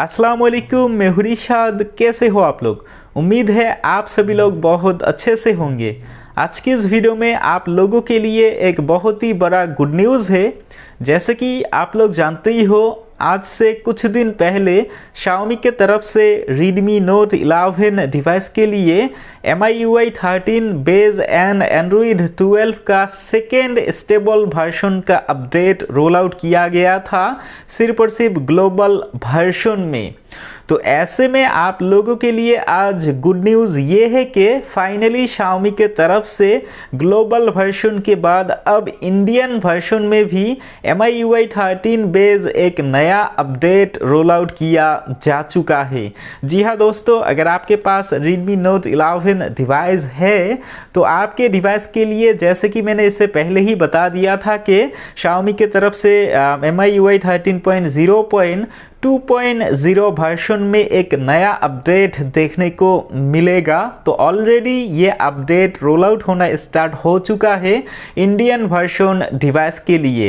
अस्सलाम वालेकुम मैं हुरिशाद कैसे हो आप लोग उम्मीद है आप सभी लोग बहुत अच्छे से होंगे आज की इस वीडियो में आप लोगों के लिए एक बहुत ही बड़ा गुड न्यूज़ है जैसे कि आप लोग जानते ही हो आज से कुछ दिन पहले Xiaomi के तरफ से Redmi Note 11 डिवाइस के लिए M I U I thirteen based and Android 12 का सेकेंड स्टेबल वर्शन का अपडेट रोल आउट किया गया था सिर्फ और सिर्फ ग्लोबल वर्शन में तो ऐसे में आप लोगों के लिए आज गुड न्यूज़ ये है कि फाइनली शाओमी के तरफ से ग्लोबल वर्शन के बाद अब इंडियन वर्शन में भी M I U I thirteen based एक नया अपडेट रोल आउट किया जा चुका है जी हाँ दोस्तों अगर आपके पास रेडमी नोट इलेवन डिवाइस है तो आपके डिवाइस के लिए जैसे कि मैंने इससे पहले ही बता दिया था कि शाओमी के तरफ से M I U I thirteen point zero point 2.0 version में एक नया अपडेट देखने को मिलेगा तो ऑलरेडी ये अपडेट रोल आउट होना स्टार्ट हो चुका है इंडियन वर्शन डिवाइस के लिए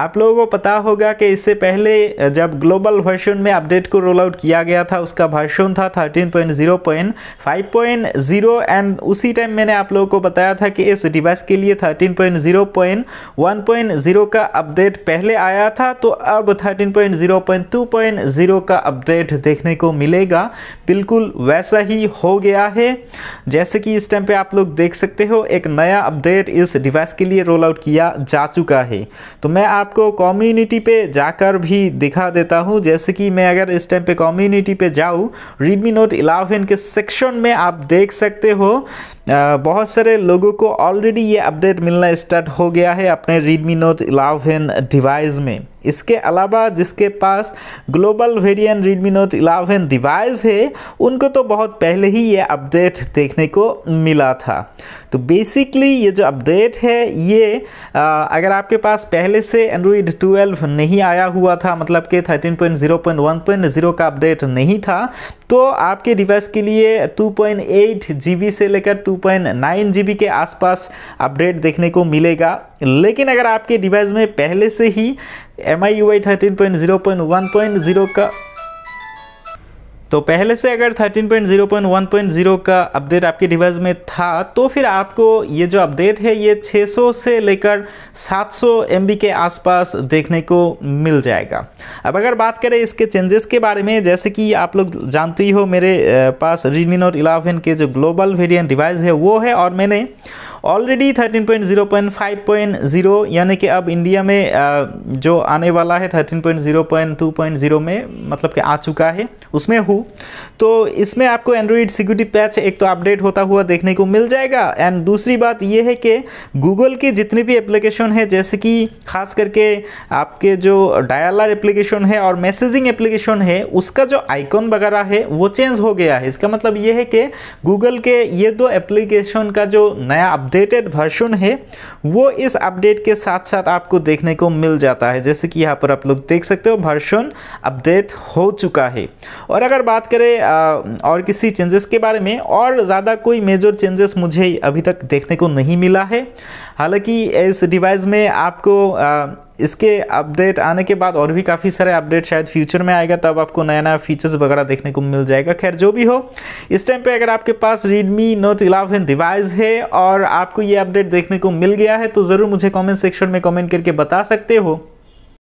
आप लोगों को पता होगा कि इससे पहले जब ग्लोबल वर्शन में अपडेट को रोल आउट किया गया था उसका वर्शन था 13.0.5.0 एंड उसी टाइम मैंने आप लोगों को बताया था कि इस डिवाइस के लिए थर्टीन का अपडेट पहले आया था तो अब थर्टीन 2.0 का अपडेट देखने को मिलेगा बिल्कुल वैसा ही हो गया है जैसे कि इस टाइम पे आप लोग देख सकते हो एक नया अपडेट इस डिवाइस के लिए रोल आउट किया जा चुका है तो मैं आपको कम्युनिटी पे जाकर भी दिखा देता हूँ जैसे कि मैं अगर इस टाइम पे कम्युनिटी पे जाऊँ रीडमी नोट इलेवन के सेक्शन में आप देख सकते हो बहुत सारे लोगों को ऑलरेडी ये अपडेट मिलना स्टार्ट हो गया है अपने रेडमी नोट इलेवन डिवाइस में इसके अलावा जिसके पास global variant Redmi note 11 device है उनको तो बहुत पहले ही ये अपडेट देखने को मिला था तो बेसिकली ये जो अपडेट है ये आ, अगर आपके पास पहले से एंड्रॉइड 12 नहीं आया हुआ था मतलब कि 13.0.1.0 का अपडेट नहीं था तो आपके डिवाइस के लिए 2.8 जीबी से लेकर 2.9 जीबी के आसपास अपडेट देखने को मिलेगा लेकिन अगर आपके डिवाइस में पहले से ही M I U I thirteen point zero point one point zero का तो पहले से अगर 13.0.1.0 का अपडेट आपके डिवाइस में था तो फिर आपको ये जो अपडेट है ये 600 से लेकर 700 सौ के आसपास देखने को मिल जाएगा अब अगर बात करें इसके चेंजेस के बारे में जैसे कि आप लोग जानते ही हो मेरे पास Redmi नोट 11 के जो ग्लोबल वेरिएंट डिवाइस है वो है और मैंने already thirteen point point point zero five zero यानी कि अब इंडिया में जो आने वाला है thirteen point point point zero two zero में मतलब कि आ चुका है उसमें हूँ तो इसमें आपको एंड्रॉइड सिक्योरिटी पैच एक तो अपडेट होता हुआ देखने को मिल जाएगा एंड दूसरी बात यह है कि गूगल की जितनी भी एप्लीकेशन है जैसे कि खास करके आपके जो डायलर एप्लीकेशन है और मैसेजिंग एप्लीकेशन है उसका जो आइकॉन वगैरह है वो चेंज हो गया है इसका मतलब ये है कि गूगल के ये दो एप्लीकेशन का जो नया अपडेट अपडेटेड वर्जन है वो इस अपडेट के साथ साथ आपको देखने को मिल जाता है जैसे कि यहाँ पर आप लोग देख सकते हो वर्षन अपडेट हो चुका है और अगर बात करें और किसी चेंजेस के बारे में और ज़्यादा कोई मेजर चेंजेस मुझे अभी तक देखने को नहीं मिला है हालांकि इस डिवाइस में आपको आ, इसके अपडेट आने के बाद और भी काफ़ी सारे अपडेट शायद फ्यूचर में आएगा तब आपको नया नया फीचर्स वगैरह देखने को मिल जाएगा खैर जो भी हो इस टाइम पे अगर आपके पास Redmi Note 11 डिवाइस है और आपको ये अपडेट देखने को मिल गया है तो ज़रूर मुझे कमेंट सेक्शन में कमेंट करके बता सकते हो